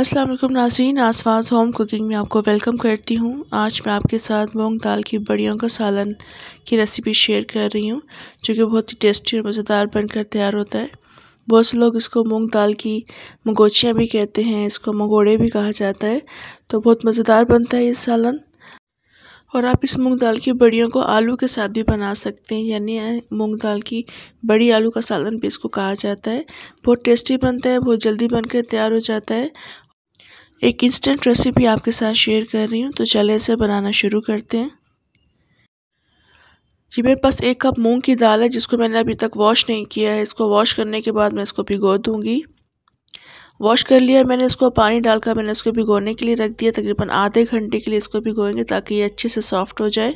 अस्सलाम वालेकुम नाजरीन आसवाज होम कुकिंग में आपको वेलकम करती हूँ आज मैं आपके साथ मूंग दाल की बड़ियों का सालन की रेसिपी शेयर कर रही हूँ जो कि बहुत ही टेस्टी और मज़ेदार बनकर तैयार होता है बहुत से लोग इसको मूंग दाल की मंगोचियाँ भी कहते हैं इसको मंगोड़े भी कहा जाता है तो बहुत मज़ेदार बनता है ये सालन और आप इस मूंग दाल की बड़ियों को आलू के साथ भी बना सकते हैं यानी मूंग दाल की बड़ी आलू का सालन भी इसको कहा जाता है बहुत टेस्टी बनता है बहुत जल्दी बनकर तैयार हो जाता है एक इंस्टेंट रेसिपी आपके साथ शेयर कर रही हूँ तो चले इसे बनाना शुरू करते हैं जी मेरे पास एक कप मूंग की दाल है जिसको मैंने अभी तक वॉश नहीं किया है इसको वॉश करने के बाद मैं इसको भिगो दूंगी वॉश कर लिया मैंने इसको पानी डालकर मैंने इसको भिगोने के लिए रख दिया तकरीबन आधे घंटे के लिए इसको भिगोएंगे ताकि ये अच्छे से सॉफ्ट हो जाए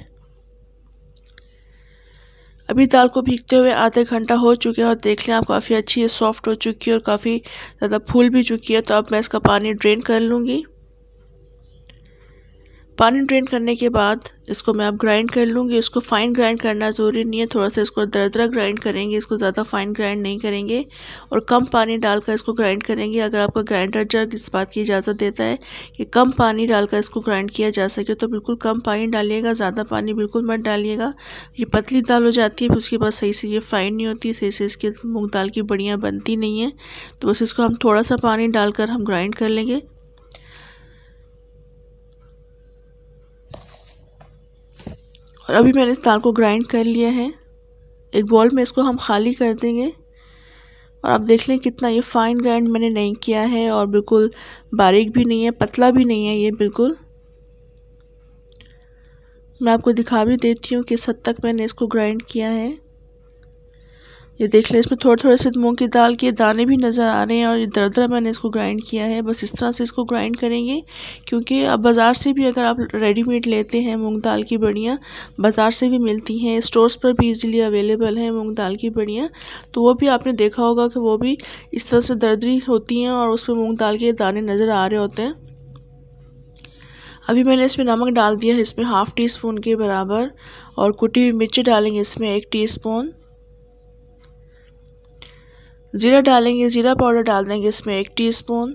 अभी दाल को भीगते हुए आधे घंटा हो चुके हैं और देख लें आप काफ़ी अच्छी है सॉफ्ट हो चुकी है और काफ़ी ज़्यादा फूल भी चुकी है तो अब मैं इसका पानी ड्रेन कर लूँगी पानी ड्रेन करने के बाद इसको मैं अब ग्राइंड कर लूँगी इसको फाइन ग्राइंड करना ज़रूरी नहीं है थोड़ा सा इसको दरदरा ग्राइंड करेंगे इसको ज़्यादा फाइन ग्राइंड नहीं करेंगे और कम पानी डालकर इसको ग्राइंड करेंगे अगर आपका ग्राइंडर जग इस बात की इजाज़त देता है कि कम पानी डालकर इसको ग्राइंड किया जा सके तो बिल्कुल कम पानी डालिएगा ज़्यादा पानी बिल्कुल मत डालिएगा ये पतली दाल हो जाती है फिर उसके बाद सही से ये फाइन नहीं होती सही से इसकी मूँग दाल की बढ़िया बनती नहीं है तो बस इसको हम थोड़ा सा पानी डालकर हम ग्राइंड कर लेंगे और अभी मैंने इस दाल को ग्राइंड कर लिया है एक बॉल में इसको हम खाली कर देंगे और आप देख लें कितना ये फाइन ग्राइंड मैंने नहीं किया है और बिल्कुल बारीक भी नहीं है पतला भी नहीं है ये बिल्कुल मैं आपको दिखा भी देती हूँ किस हद तक मैंने इसको ग्राइंड किया है ये देख लें इसमें थोड़े थोड़े से मूँग की दाल के दाने भी नज़र आ रहे हैं और ये दर दर मैंने इसको ग्राइंड किया है बस इस तरह से इसको ग्राइंड करेंगे क्योंकि अब बाज़ार से भी अगर आप रेडीमेड लेते हैं मूँग दाल की बड़ियाँ बाज़ार से भी मिलती हैं स्टोर्स पर भी इजीली अवेलेबल हैं मूँग दाल की बड़ियाँ तो वो भी आपने देखा होगा कि वो भी इस तरह से दर्दरी होती हैं और उस पर मूँग दाल के दाने नज़र आ रहे होते हैं अभी मैंने इसमें नमक डाल दिया है इसमें हाफ़ टी स्पून के बराबर और कुटी हुई मिर्ची डालेंगे इसमें एक टी स्पून ज़ीरा डालेंगे ज़ीरा पाउडर डाल देंगे इसमें एक टीस्पून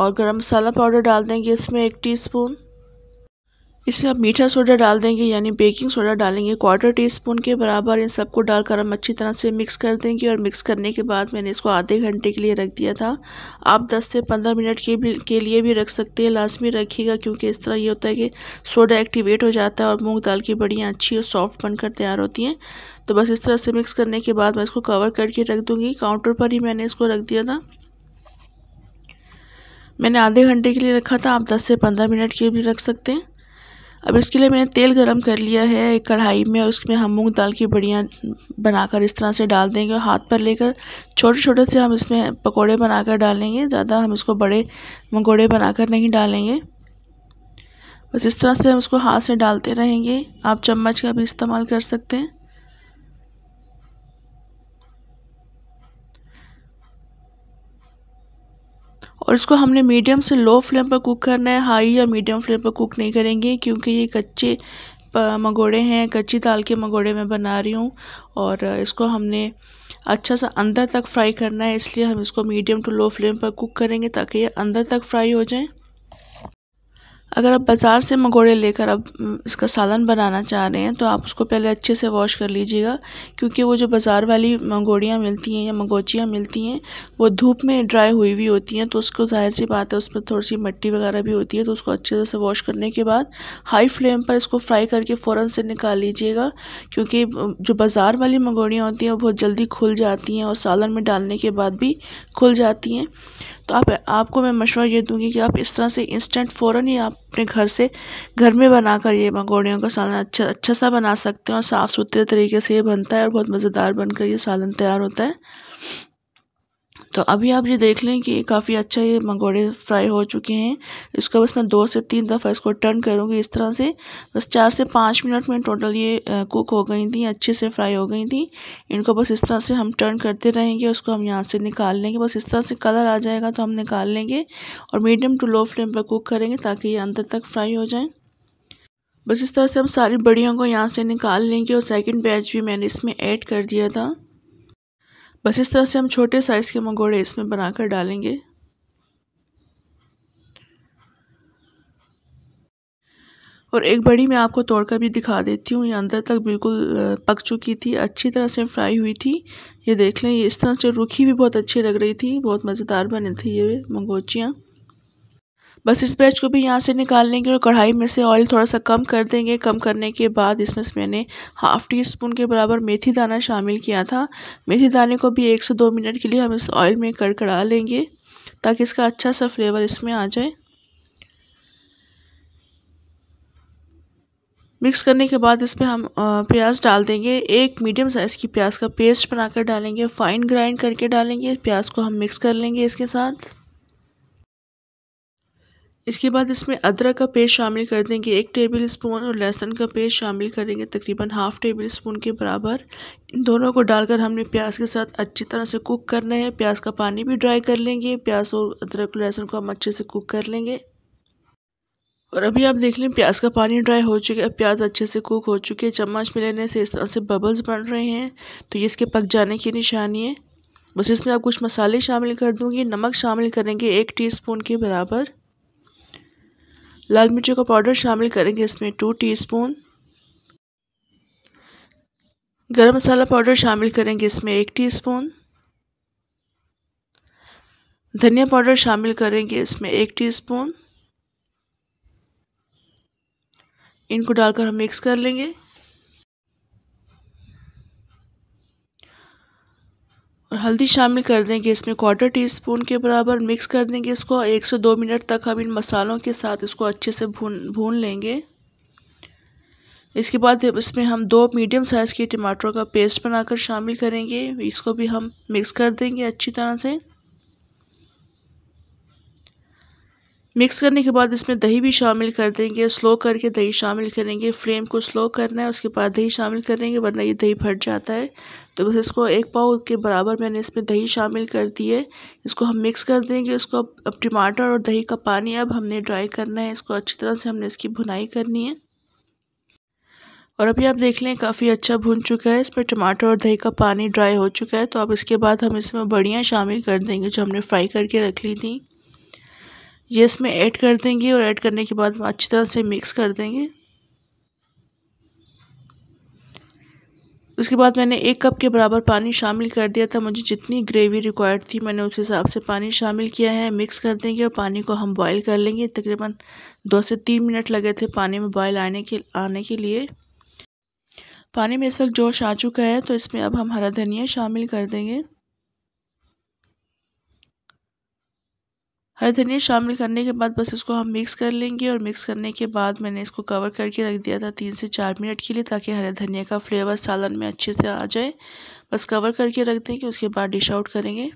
और गरम मसाला पाउडर डाल देंगे इसमें एक टीस्पून इसमें आप मीठा सोडा डाल देंगे यानी बेकिंग सोडा डालेंगे क्वार्टर टी स्पून के बराबर इन सबको डालकर हम अच्छी तरह से मिक्स कर देंगे और मिक्स करने के बाद मैंने इसको आधे घंटे के लिए रख दिया था आप 10 से 15 मिनट के, के लिए भी रख सकते हैं लाजमी रखिएगा क्योंकि इस तरह ये होता है कि सोडा एक्टिवेट हो जाता है और मूँग दाल की बड़ियाँ अच्छी और सॉफ्ट बनकर तैयार होती हैं तो बस इस तरह से मिक्स करने के बाद मैं इसको कवर करके रख दूँगी काउंटर पर ही मैंने इसको रख दिया था मैंने आधे घंटे के लिए रखा था आप दस से पंद्रह मिनट के लिए भी रख सकते हैं अब इसके लिए मैंने तेल गरम कर लिया है एक कढ़ाई में उसमें हम मूंग दाल की बड़ियाँ बनाकर इस तरह से डाल देंगे और हाथ पर लेकर छोटे छोटे से हम इसमें पकोड़े बनाकर डालेंगे ज़्यादा हम इसको बड़े मंगोड़े बनाकर नहीं डालेंगे बस इस तरह से हम इसको हाथ से डालते रहेंगे आप चम्मच का भी इस्तेमाल कर सकते हैं और इसको हमने मीडियम से लो फ्लेम पर कुक करना है हाई या मीडियम फ्लेम पर कुक नहीं करेंगे क्योंकि ये कच्चे मगोड़े हैं कच्ची दाल के मगोड़े मैं बना रही हूँ और इसको हमने अच्छा सा अंदर तक फ्राई करना है इसलिए हम इसको मीडियम टू लो फ्लेम पर कुक करेंगे ताकि ये अंदर तक फ्राई हो जाएँ अगर आप बाज़ार से मंगोड़े लेकर अब इसका सालन बनाना चाह रहे हैं तो आप उसको पहले अच्छे से वॉश कर लीजिएगा क्योंकि वो जो बाज़ार वाली मंगोड़ियाँ मिलती हैं या मंगोचियाँ मिलती हैं वो धूप में ड्राई हुई हुई होती हैं तो उसको जाहिर सी बात है उस पर थोड़ी सी मिट्टी वगैरह भी होती है तो उसको अच्छे से वॉश करने के बाद हाई फ्लेम पर इसको फ्राई करके फ़ौरन से निकाल लीजिएगा क्योंकि जो बाज़ार वाली मंगोड़ियाँ होती हैं वो बहुत जल्दी खुल जाती हैं और सालन में डालने के बाद भी खुल जाती हैं तो आप आपको मैं मशवरा ये दूंगी कि आप इस तरह से इंस्टेंट फ़ौर ही आप अपने घर से घर में बनाकर ये पकौड़ियों का सालन अच्छा अच्छा सा बना सकते हैं और साफ़ सुथरे तरीके से ये बनता है और बहुत मज़ेदार बनकर ये सालन तैयार होता है तो अभी आप ये देख लें कि काफ़ी अच्छा ये मंगोड़े फ्राई हो चुके हैं इसको बस मैं दो से तीन दफ़ा इसको टर्न करूँगी इस तरह से बस चार से पाँच मिनट में टोटल ये कुक हो गई थी अच्छे से फ्राई हो गई थी इनको बस इस तरह से हम टर्न करते रहेंगे उसको हम यहाँ से निकाल लेंगे बस इस तरह से कलर आ जाएगा तो हम निकाल लेंगे और मीडियम टू लो फ्लेम पर कुक करेंगे ताकि ये अंदर तक फ्राई हो जाए बस इस तरह से हम सारी बड़ियों को यहाँ से निकाल लेंगे और सेकंड बैच भी मैंने इसमें ऐड कर दिया था बस इस तरह से हम छोटे साइज़ के मंगोड़े इसमें बनाकर डालेंगे और एक बड़ी मैं आपको तोड़कर भी दिखा देती हूँ ये अंदर तक बिल्कुल पक चुकी थी अच्छी तरह से फ्राई हुई थी ये देख लें ये इस तरह से रूखी भी बहुत अच्छी लग रही थी बहुत मज़ेदार बनी थी ये मंगोचियाँ बस इस ब्रश को भी यहाँ से निकाल लेंगे और कढ़ाई में से ऑयल थोड़ा सा कम कर देंगे कम करने के बाद इसमें मैंने हाफ़ टी स्पून के बराबर मेथी दाना शामिल किया था मेथी दाने को भी एक से दो मिनट के लिए हम इस ऑयल में कड़कड़ा लेंगे ताकि इसका अच्छा सा फ्लेवर इसमें आ जाए मिक्स करने के बाद इसमें हम प्याज डाल देंगे एक मीडियम साइज़ की प्याज का पेस्ट बनाकर डालेंगे फ़ाइन ग्राइंड करके डालेंगे प्याज को हम मिक्स कर लेंगे इसके साथ इसके बाद इसमें अदरक का पेस्ट शामिल कर देंगे एक टेबल स्पून और लहसुन का पेस्ट शामिल करेंगे तकरीबन हाफ़ टेबल स्पून के बराबर इन दोनों को डालकर हमने प्याज के साथ अच्छी तरह से कुक करना है प्याज का पानी भी ड्राई कर लेंगे प्याज और अदरक लहसुन को हम अच्छे से कुक कर लेंगे और अभी आप देख लें प्याज का पानी ड्राई हो चुका है प्याज अच्छे से कुक हो चुके हैं चम्मच में लेने से इस तरह से बबल्स बन रहे हैं तो ये इसके पक जाने की निशानी है बस इसमें आप कुछ मसाले शामिल कर दूँगी नमक शामिल करेंगे एक टीस्पून के बराबर लाल मिर्ची का पाउडर शामिल करेंगे इसमें टू टीस्पून गरम मसाला पाउडर शामिल करेंगे इसमें एक टीस्पून धनिया पाउडर शामिल करेंगे इसमें एक टीस्पून इनको डालकर हम मिक्स कर लेंगे और हल्दी शामिल कर देंगे इसमें क्वार्टर टी स्पून के बराबर मिक्स कर देंगे इसको एक से दो मिनट तक हम इन मसालों के साथ इसको अच्छे से भून भून लेंगे इसके बाद इसमें हम दो मीडियम साइज़ के टमाटरों का पेस्ट बनाकर शामिल करेंगे इसको भी हम मिक्स कर देंगे अच्छी तरह से मिक्स करने के बाद इसमें दही भी शामिल कर देंगे स्लो करके दही शामिल करेंगे फ्लेम को स्लो करना है उसके बाद दही शामिल करेंगे वरना ये दही फट जाता है तो बस इसको एक पाव के बराबर मैंने इसमें दही शामिल कर दिए इसको हम मिक्स कर देंगे उसको अब अब टमाटर और दही का पानी अब हमने ड्राई करना है इसको अच्छी तरह से हमने इसकी भुनाई करनी है और अभी आप देख लें काफ़ी अच्छा भुन चुका है इसमें टमाटर और दही का पानी ड्राई हो चुका है तो अब इसके बाद हम इसमें बढ़िया शामिल कर देंगे जो हमने फ्राई करके रख ली थी ये इसमें ऐड कर देंगे और ऐड करने के बाद हम अच्छी तरह से मिक्स कर देंगे उसके बाद मैंने एक कप के बराबर पानी शामिल कर दिया था मुझे जितनी ग्रेवी रिक्वायर्ड थी मैंने उस हिसाब से पानी शामिल किया है मिक्स कर देंगे और पानी को हम बॉईल कर लेंगे तकरीबन दो से तीन मिनट लगे थे पानी में बॉईल आने के आने के लिए पानी में इस वक्त जोश आ चुका है तो इसमें अब हम हरा धनिया शामिल कर देंगे हर धनिया शामिल करने के बाद बस इसको हम मिक्स कर लेंगे और मिक्स करने के बाद मैंने इसको कवर करके रख दिया था तीन से चार मिनट के लिए ताकि हरे धनिया का फ्लेवर सालन में अच्छे से आ जाए बस कवर करके रख देंगे उसके बाद डिश आउट करेंगे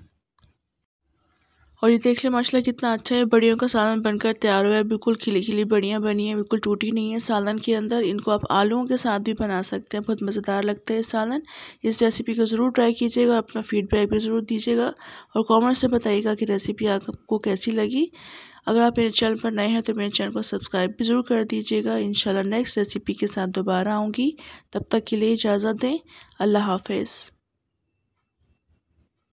और ये देख ले माशाल्लाह कितना अच्छा है बड़ियों का सालन बनकर तैयार हुआ है बिल्कुल खिली खिली बड़ियाँ बनी है बिल्कुल टूटी नहीं है सालन के अंदर इनको आप आलूओं के साथ भी बना सकते हैं बहुत मज़ेदार लगता है सालन इस रेसिपी को ज़रूर ट्राई कीजिएगा अपना फीडबैक भी ज़रूर दीजिएगा और कॉमेंट से बताइएगा कि रेसिपी आपको कैसी लगी अगर आप मेरे चैनल पर नए हैं तो मेरे चैनल को सब्सक्राइब भी ज़रूर कर दीजिएगा इन नेक्स्ट रेसिपी के साथ दोबारा आऊँगी तब तक के लिए इजाज़त दें अल्लाह हाफिज़